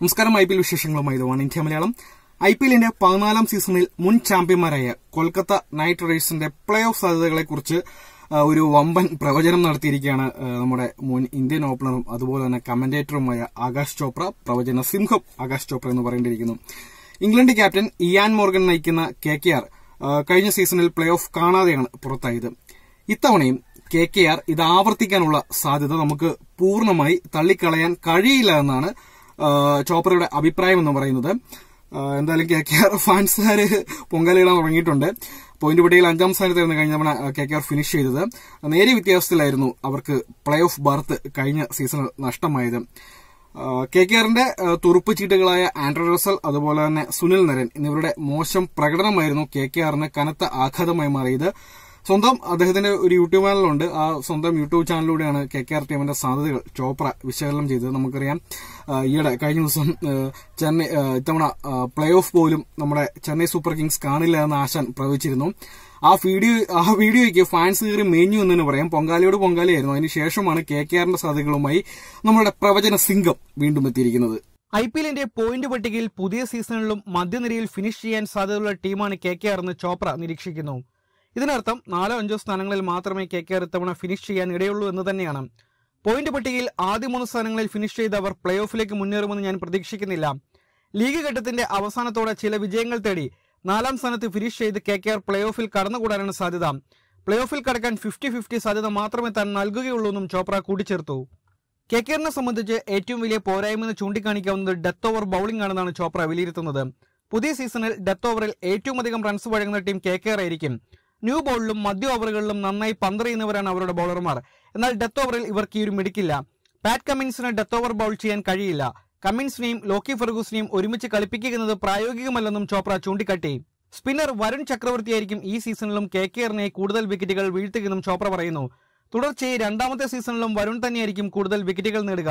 നമസ്കാരം I P L വിശേഷങ്ങളുമായി one India Malayalam I P എല്ലിന്റെ പതിനാലാം സീസണിൽ മുൻ ചാമ്പ്യന്മാരായ കൊൽക്കത്ത നൈറ്റ് റൈഡേഴ്സിന്റെ പ്ലേ ഓഫ് സാധ്യതകളെക്കുറിച്ച് ഒരു വമ്പൻ പ്രവചനം നടത്തിയിരിക്കുകയാണ് നമ്മുടെ മുൻ ഇന്ത്യൻ ഓപ്പണറും അതുപോലെ തന്നെ കമന്റേറ്ററുമായ ആകാശ് ചോപ്ര പ്രവചന സിംഹം ആകാശ് ചോപ്ര എന്ന് പറയേണ്ടിയിരിക്കുന്നു ഇംഗ്ലണ്ട് ക്യാപ്റ്റൻ ഇയാൻ മോർഗൻ നയിക്കുന്ന കെ കെ ആർ കഴിഞ്ഞ സീസണിൽ പ്ലേ ഓഫ് കാണാതെയാണ് പുറത്തായത് ഇത്തവണയും കെ കെ ആർ ഇത് ആവർത്തിക്കാനുള്ള സാധ്യത നമുക്ക് പൂർണ്ണമായി തള്ളിക്കളയാൻ കഴിയില്ല എന്നാണ് ചോപ്രയുടെ അഭിപ്രായം എന്ന് പറയുന്നത് എന്തായാലും കെ കെ ആർ ഫാൻസുകാർ പൊങ്കലിടാൻ തുടങ്ങിയിട്ടുണ്ട് പോയിന്റ് പട്ടികയിൽ അഞ്ചാം സ്ഥാനത്തായിരുന്നു കഴിഞ്ഞ തവണ കെ കെ ആർ ഫിനിഷ് ചെയ്തത് നേരിയ വ്യത്യാസത്തിലായിരുന്നു അവർക്ക് പ്ലേ ഓഫ് ബർത്ത് കഴിഞ്ഞ സീസണിൽ നഷ്ടമായത് കെ കെ ആറിന്റെ തുറുപ്പ് ചീട്ടുകളായ ആൻഡ്രോ റസൽ അതുപോലെ തന്നെ സുനിൽ നരൻ എന്നിവരുടെ മോശം പ്രകടനമായിരുന്നു കെ കെ ആറിന് കനത്ത ആഘാതമായി മാറിയത് സ്വന്തം അദ്ദേഹത്തിന്റെ ഒരു യൂട്യൂബ് ചാനലുണ്ട് ആ സ്വന്തം യൂട്യൂബ് ചാനലിലൂടെയാണ് കെ കെ ആർ ടി എമ്മിന്റെ സാധ്യതകൾ ചോപ്ര വിശകലനം ചെയ്തത് നമുക്കറിയാം ഈയിടെ കഴിഞ്ഞ ദിവസം ചെന്നൈ ഇത്തവണ പ്ലേ ഓഫ് പോലും നമ്മുടെ ചെന്നൈ സൂപ്പർ കിങ്സ് കാണില്ല എന്ന് ആശാൻ പ്രവചിച്ചിരുന്നു ആ വീഡിയോ ആ വീഡിയോയ്ക്ക് ഫാൻസ് കയറി മേഞ്ഞു എന്ന് തന്നെ പറയാം പൊങ്കാലയോട് പൊങ്കാലയായിരുന്നു അതിനുശേഷമാണ് കെ കെ ആറിന്റെ സാധ്യതകളുമായി നമ്മുടെ പ്രവചന സിംഗം വീണ്ടും എത്തിയിരിക്കുന്നത് ഐ പി എല്ലിന്റെ പോയിന്റ് പട്ടികയിൽ പുതിയ സീസണിലും മധ്യനിരയിൽ ഫിനിഷ് ചെയ്യാൻ സാധ്യതയുള്ള ടീമാണ് കെ കെ ആർ എന്ന് ചോപ്ര നിരീക്ഷിക്കുന്നു ഇതിനർത്ഥം നാലോ അഞ്ചോ സ്ഥാനങ്ങളിൽ മാത്രമേ കെ കെ ആർ ഇത്തവണ ഫിനിഷ് ചെയ്യാൻ ഇടയുള്ളൂ എന്ന് തന്നെയാണ് പോയിന്റ് പട്ടികയിൽ ആദ്യ മൂന്ന് സ്ഥാനങ്ങളിൽ ഫിനിഷ് ചെയ്തവർ പ്ലേ ഓഫിലേക്ക് മുന്നേറുമെന്ന് ഞാൻ പ്രതീക്ഷിക്കുന്നില്ല ലീഗ് ഘട്ടത്തിന്റെ അവസാനത്തോടെ ചില വിജയങ്ങൾ തേടി നാലാം സ്ഥാനത്ത് ഫിനിഷ് ചെയ്ത് കെ കെ ആർ പ്ലേ ഓഫിൽ കടന്നുകൂടാനാണ് സാധ്യത പ്ലേ ഓഫിൽ കടക്കാൻ ഫിഫ്റ്റി ഫിഫ്റ്റി സാധ്യത മാത്രമേ താൻ നൽകുകയുള്ളൂ എന്നും ചോപ്ര കൂട്ടിച്ചേർത്തു കെ കെ ആറിനെ സംബന്ധിച്ച് ഏറ്റവും വലിയ പോരായ്മ എന്ന് ചൂണ്ടിക്കാണിക്കാവുന്നത് ഡെത്ത് ഓവർ ബൌളിംഗ് ആണെന്നാണ് ചോപ്ര വിലയിരുത്തുന്നത് പുതിയ സീസണിൽ ഡെത്ത് ഓവറിൽ ഏറ്റവും അധികം റൺസ് വഴങ്ങുന്ന ടീം കെ കെ ആർ ആയിരിക്കും ന്യൂ ബോളിലും മധ്യ ഓവറുകളിലും നന്നായി പന്തറിയുന്നവരാണ് അവരുടെ ബൗളർമാർ എന്നാൽ ഡെത്ത് ഓവറിൽ ഇവർക്ക് ഈ ഒരു മിടുക്കില്ല പാറ്റ് കമ്മിൻസിന് ഡെത്ത് ഓവർ ബൗൾ ചെയ്യാൻ കഴിയില്ല കമ്മിൻസിനെയും ലോക്കി ഫെർഗൂസിനെയും ഒരുമിച്ച് കളിപ്പിക്കുന്നത് പ്രായോഗികമല്ലെന്നും ചോപ്ര ചൂണ്ടിക്കാട്ടി സ്പിന്നർ വരുൺ ചക്രവർത്തിയായിരിക്കും ഈ സീസണിലും കെ ആറിനെ കൂടുതൽ വിക്കറ്റുകൾ വീഴ്ത്തുകയെന്നും ചോപ്ര പറയുന്നു തുടർച്ചയായി രണ്ടാമത്തെ സീസണിലും വരുൺ തന്നെയായിരിക്കും കൂടുതൽ വിക്കറ്റുകൾ നേടുക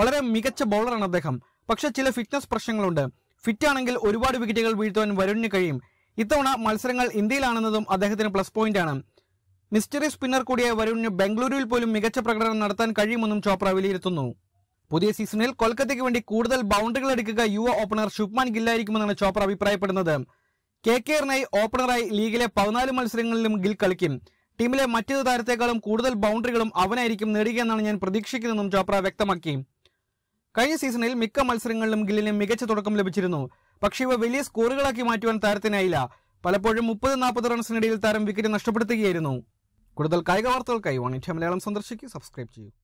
വളരെ മികച്ച ബൗളറാണ് അദ്ദേഹം പക്ഷെ ചില ഫിറ്റ്നസ് പ്രശ്നങ്ങളുണ്ട് ആണെങ്കിൽ ഒരുപാട് വിക്കറ്റുകൾ വീഴ്ത്തുവാൻ വരുണിന് കഴിയും ഇത്തവണ മത്സരങ്ങൾ ഇന്ത്യയിലാണെന്നതും അദ്ദേഹത്തിന് പ്ലസ് പോയിന്റാണ് മിസ്റ്ററി സ്പിന്നർ കൂടിയ വരുണിന് ബംഗളൂരുവിൽ പോലും മികച്ച പ്രകടനം നടത്താൻ കഴിയുമെന്നും ചോപ്ര വിലയിരുത്തുന്നു പുതിയ സീസണിൽ കൊൽക്കത്തയ്ക്ക് വേണ്ടി കൂടുതൽ ബൗണ്ടറികൾ അടിക്കുക യുവ ഓപ്പണർ ശുഭ്മാൻ ഗില്ലായിരിക്കുമെന്നാണ് ചോപ്ര അഭിപ്രായപ്പെടുന്നത് കെ കെറിനായി ഓപ്പണറായി ലീഗിലെ പതിനാല് മത്സരങ്ങളിലും ഗിൽ കളിക്കും ടീമിലെ മറ്റൊരു താരത്തെക്കാളും കൂടുതൽ ബൗണ്ടറികളും അവനായിരിക്കും എന്നാണ് ഞാൻ പ്രതീക്ഷിക്കുന്നതെന്നും ചോപ്ര വ്യക്തമാക്കി കഴിഞ്ഞ സീസണിൽ മിക്ക മത്സരങ്ങളിലും ഗില്ലിന് മികച്ച തുടക്കം ലഭിച്ചിരുന്നു പക്ഷേ ഇവ വലിയ സ്കോറുകളാക്കി മാറ്റുവാൻ താരത്തിനായില്ല പലപ്പോഴും മുപ്പത് നാൽപ്പത് റൺസിനിടയിൽ താരം വിക്കറ്റ് നഷ്ടപ്പെടുത്തുകയായിരുന്നു കൂടുതൽ കായിക വാർത്തകൾക്കായി വൺ ഇന്ത്യ മലയാളം സന്ദർശിക്കുക സബ്സ്ക്രൈബ് ചെയ്യൂ